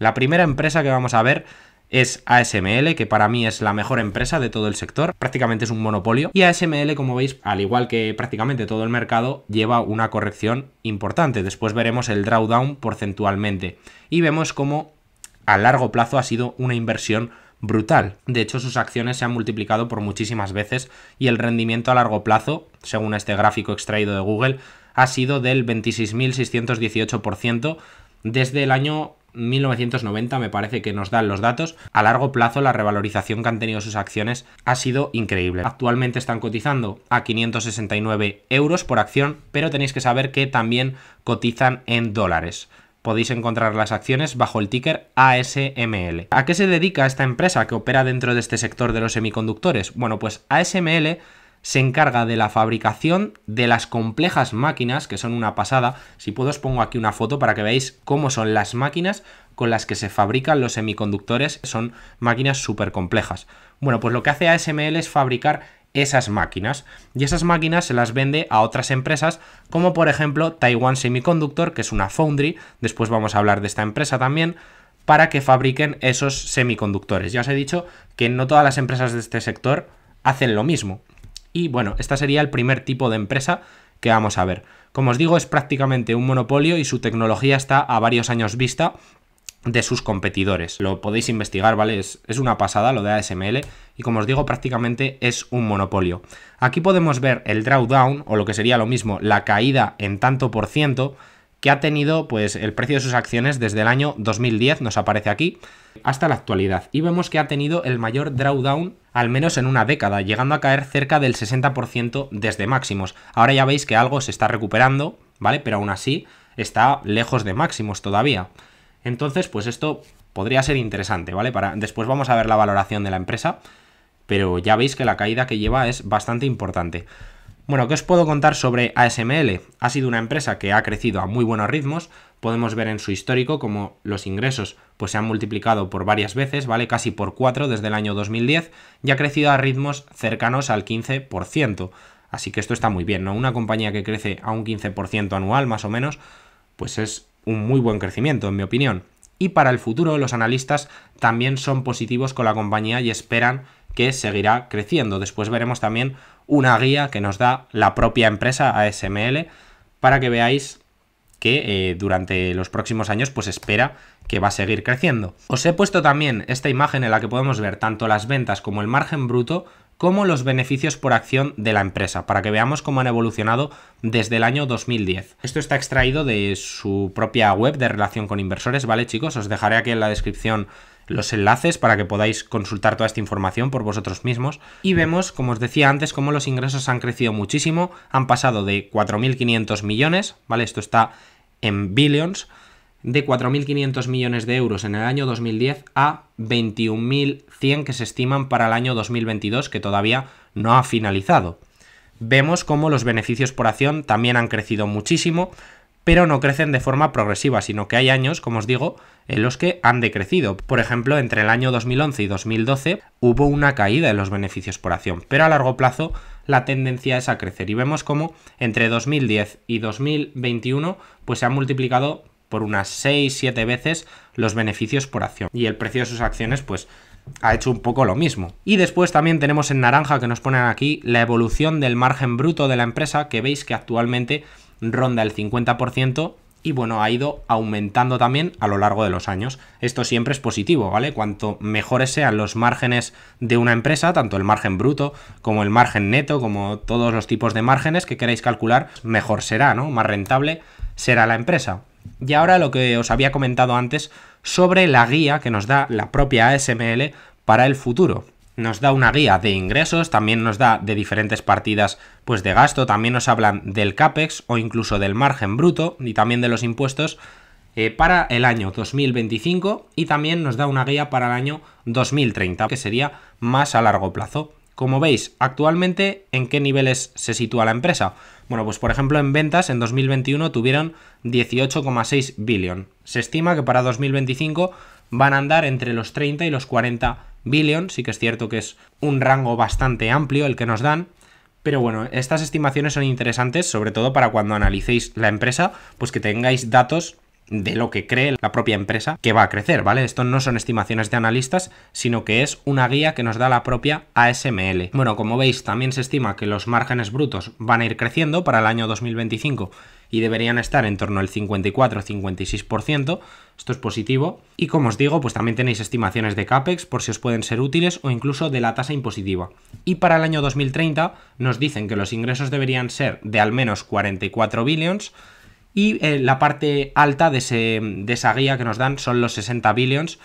La primera empresa que vamos a ver es ASML, que para mí es la mejor empresa de todo el sector, prácticamente es un monopolio. Y ASML, como veis, al igual que prácticamente todo el mercado, lleva una corrección importante. Después veremos el drawdown porcentualmente. Y vemos cómo a largo plazo ha sido una inversión brutal. De hecho, sus acciones se han multiplicado por muchísimas veces y el rendimiento a largo plazo, según este gráfico extraído de Google, ha sido del 26.618% desde el año 1990 me parece que nos dan los datos. A largo plazo la revalorización que han tenido sus acciones ha sido increíble. Actualmente están cotizando a 569 euros por acción, pero tenéis que saber que también cotizan en dólares. Podéis encontrar las acciones bajo el ticker ASML. ¿A qué se dedica esta empresa que opera dentro de este sector de los semiconductores? Bueno, pues ASML se encarga de la fabricación de las complejas máquinas, que son una pasada. Si puedo os pongo aquí una foto para que veáis cómo son las máquinas con las que se fabrican los semiconductores. Son máquinas súper complejas. Bueno, pues lo que hace ASML es fabricar esas máquinas y esas máquinas se las vende a otras empresas como por ejemplo Taiwan Semiconductor, que es una foundry, después vamos a hablar de esta empresa también, para que fabriquen esos semiconductores. Ya os he dicho que no todas las empresas de este sector hacen lo mismo. Y bueno, este sería el primer tipo de empresa que vamos a ver. Como os digo, es prácticamente un monopolio y su tecnología está a varios años vista de sus competidores. Lo podéis investigar, ¿vale? Es, una pasada lo de ASML y como os digo, prácticamente es un monopolio. Aquí podemos ver el drawdown o lo que sería lo mismo, la caída en tanto por ciento que ha tenido pues el precio de sus acciones desde el año 2010, nos aparece aquí, hasta la actualidad. Y vemos que ha tenido el mayor drawdown al menos en una década, llegando a caer cerca del 60% desde máximos. Ahora ya veis que algo se está recuperando, ¿vale? Pero aún así está lejos de máximos todavía. Entonces, pues esto podría ser interesante, ¿vale? Para después vamos a ver la valoración de la empresa, pero ya veis que la caída que lleva es bastante importante. Bueno, ¿qué os puedo contar sobre ASML? Ha sido una empresa que ha crecido a muy buenos ritmos. Podemos ver en su histórico cómo los ingresos pues, se han multiplicado por varias veces, ¿vale? Casi por cuatro desde el año 2010 y ha crecido a ritmos cercanos al 15%. Así que esto está muy bien, ¿no? Una compañía que crece a un 15% anual más o menos, pues es un muy buen crecimiento, en mi opinión. Y para el futuro, los analistas también son positivos con la compañía y esperan que seguirá creciendo. Después veremos también una guía que nos da la propia empresa ASML para que veáis que eh, durante los próximos años pues espera que va a seguir creciendo. Os he puesto también esta imagen en la que podemos ver tanto las ventas como el margen bruto como los beneficios por acción de la empresa, para que veamos cómo han evolucionado desde el año 2010. Esto está extraído de su propia web de relación con inversores, ¿vale chicos? Os dejaré aquí en la descripción los enlaces para que podáis consultar toda esta información por vosotros mismos. Y vemos, como os decía antes, cómo los ingresos han crecido muchísimo, han pasado de 4.500 millones, ¿vale? Esto está en billions de 4.500 millones de euros en el año 2010 a 21.100 que se estiman para el año 2022, que todavía no ha finalizado. Vemos cómo los beneficios por acción también han crecido muchísimo, pero no crecen de forma progresiva, sino que hay años, como os digo, en los que han decrecido. Por ejemplo, entre el año 2011 y 2012 hubo una caída en los beneficios por acción, pero a largo plazo la tendencia es a crecer y vemos cómo entre 2010 y 2021 pues se han multiplicado por unas 6, 7 veces los beneficios por acción. Y el precio de sus acciones, pues, ha hecho un poco lo mismo. Y después también tenemos en naranja que nos ponen aquí la evolución del margen bruto de la empresa, que veis que actualmente ronda el 50% y bueno, ha ido aumentando también a lo largo de los años. Esto siempre es positivo, ¿vale? Cuanto mejores sean los márgenes de una empresa, tanto el margen bruto como el margen neto, como todos los tipos de márgenes que queráis calcular, mejor será, ¿no? Más rentable será la empresa. Y ahora lo que os había comentado antes sobre la guía que nos da la propia ASML para el futuro. Nos da una guía de ingresos, también nos da de diferentes partidas pues de gasto, también nos hablan del CAPEX o incluso del margen bruto y también de los impuestos eh, para el año 2025 y también nos da una guía para el año 2030, que sería más a largo plazo. Como veis, actualmente, ¿en qué niveles se sitúa la empresa? Bueno, pues por ejemplo en ventas en 2021 tuvieron 18,6 billion. Se estima que para 2025 van a andar entre los 30 y los 40 billones, Sí que es cierto que es un rango bastante amplio el que nos dan. Pero bueno, estas estimaciones son interesantes, sobre todo para cuando analicéis la empresa, pues que tengáis datos de lo que cree la propia empresa que va a crecer, ¿vale? Esto no son estimaciones de analistas, sino que es una guía que nos da la propia ASML. Bueno, como veis, también se estima que los márgenes brutos van a ir creciendo para el año 2025 y deberían estar en torno al 54-56%. Esto es positivo. Y como os digo, pues también tenéis estimaciones de CAPEX por si os pueden ser útiles o incluso de la tasa impositiva. Y para el año 2030 nos dicen que los ingresos deberían ser de al menos 44 billions y eh, la parte alta de, esa guía que nos dan son los 60 billions,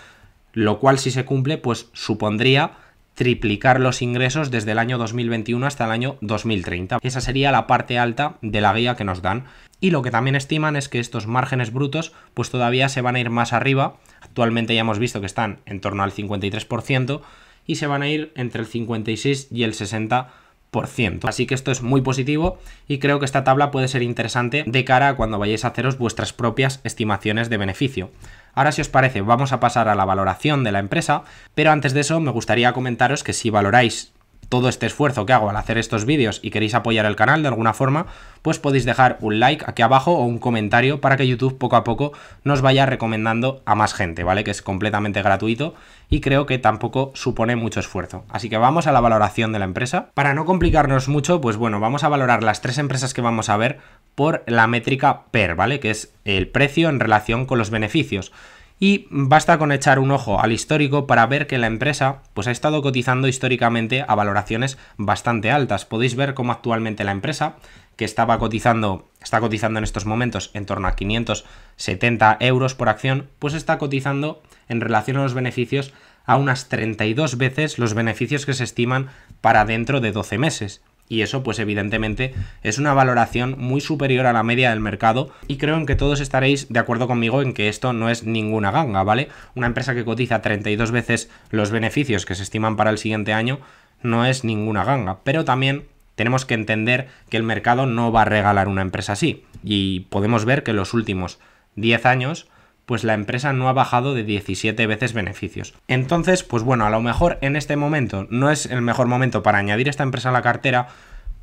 lo cual si se cumple pues supondría triplicar los ingresos desde el año 2021 hasta el año 2030. Esa sería la parte alta de la guía que nos dan. Y lo que también estiman es que estos márgenes brutos pues todavía se van a ir más arriba. Actualmente ya hemos visto que están en torno al 53% y se van a ir entre el 56 y el 60% Así que esto es muy positivo y creo que esta tabla puede ser interesante de cara a cuando vayáis a haceros vuestras propias estimaciones de beneficio. Ahora si os parece vamos a pasar a la valoración de la empresa, pero antes de eso me gustaría comentaros que si valoráis todo este esfuerzo que hago al hacer estos vídeos y queréis apoyar el canal de alguna forma, pues podéis dejar un like aquí abajo o un comentario para que YouTube poco a poco nos vaya recomendando a más gente, ¿vale? Que es completamente gratuito y creo que tampoco supone mucho esfuerzo. Así que vamos a la valoración de la empresa. Para no complicarnos mucho, pues bueno, vamos a valorar las tres empresas que vamos a ver por la métrica PER, ¿vale? Que es el precio en relación con los beneficios y basta con echar un ojo al histórico para ver que la empresa pues ha estado cotizando históricamente a valoraciones bastante altas. Podéis ver cómo actualmente la empresa que estaba cotizando, está cotizando en estos momentos en torno a 570 euros por acción, pues está cotizando en relación a los beneficios a unas 32 veces los beneficios que se estiman para dentro de 12 meses. Y eso, pues evidentemente, es una valoración muy superior a la media del mercado y creo en que todos estaréis de acuerdo conmigo en que esto no es ninguna ganga, ¿vale? Una empresa que cotiza 32 veces los beneficios que se estiman para el siguiente año no es ninguna ganga, pero también tenemos que entender que el mercado no va a regalar una empresa así y podemos ver que los últimos 10 años pues la empresa no ha bajado de 17 veces beneficios. Entonces, pues bueno, a lo mejor en este momento no es el mejor momento para añadir esta empresa a la cartera,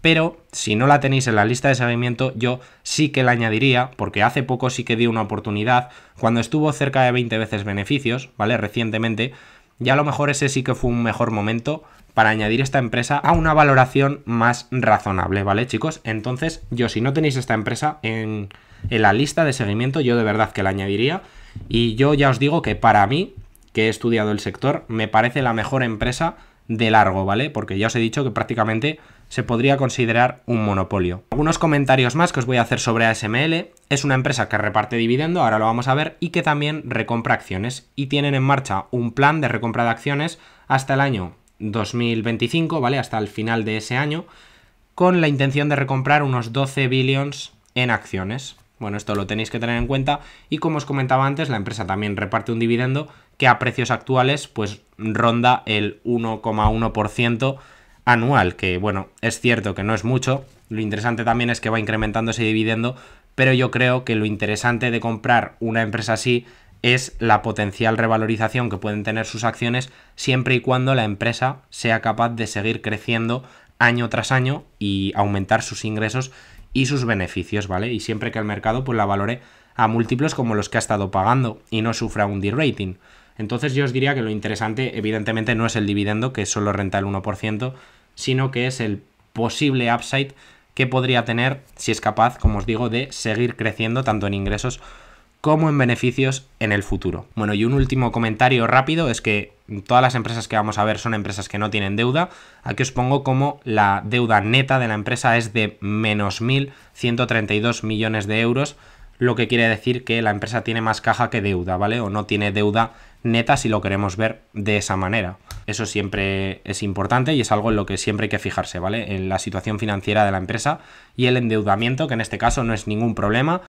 pero si no la tenéis en la lista de seguimiento, yo sí que la añadiría, porque hace poco sí que di una oportunidad, cuando estuvo cerca de 20 veces beneficios, ¿vale? Recientemente, ya a lo mejor ese sí que fue un mejor momento para añadir esta empresa a una valoración más razonable, ¿vale, chicos? Entonces, yo si no tenéis esta empresa en, la lista de seguimiento, yo de verdad que la añadiría. Y yo ya os digo que para mí, que he estudiado el sector, me parece la mejor empresa de largo, ¿vale? Porque ya os he dicho que prácticamente se podría considerar un monopolio. Algunos comentarios más que os voy a hacer sobre ASML. Es una empresa que reparte dividendo, ahora lo vamos a ver, y que también recompra acciones. Y tienen en marcha un plan de recompra de acciones hasta el año 2025, ¿vale? Hasta el final de ese año, con la intención de recomprar unos 12 billions en acciones. Bueno, esto lo tenéis que tener en cuenta y como os comentaba antes, la empresa también reparte un dividendo que a precios actuales pues ronda el 1,1% anual, que bueno, es cierto que no es mucho, lo interesante también es que va incrementando ese dividendo, pero yo creo que lo interesante de comprar una empresa así es la potencial revalorización que pueden tener sus acciones siempre y cuando la empresa sea capaz de seguir creciendo año tras año y aumentar sus ingresos y sus beneficios, ¿vale? Y siempre que el mercado pues la valore a múltiplos como los que ha estado pagando y no sufra un derating. Entonces yo os diría que lo interesante evidentemente no es el dividendo que solo renta el 1%, sino que es el posible upside que podría tener si es capaz, como os digo, de seguir creciendo tanto en ingresos como en beneficios en el futuro. Bueno, y un último comentario rápido es que todas las empresas que vamos a ver son empresas que no tienen deuda. Aquí os pongo como la deuda neta de la empresa es de menos 1.132 millones de euros, lo que quiere decir que la empresa tiene más caja que deuda, ¿vale? O no tiene deuda neta si lo queremos ver de esa manera. Eso siempre es importante y es algo en lo que siempre hay que fijarse, ¿vale? En la situación financiera de la empresa y el endeudamiento, que en este caso no es ningún problema,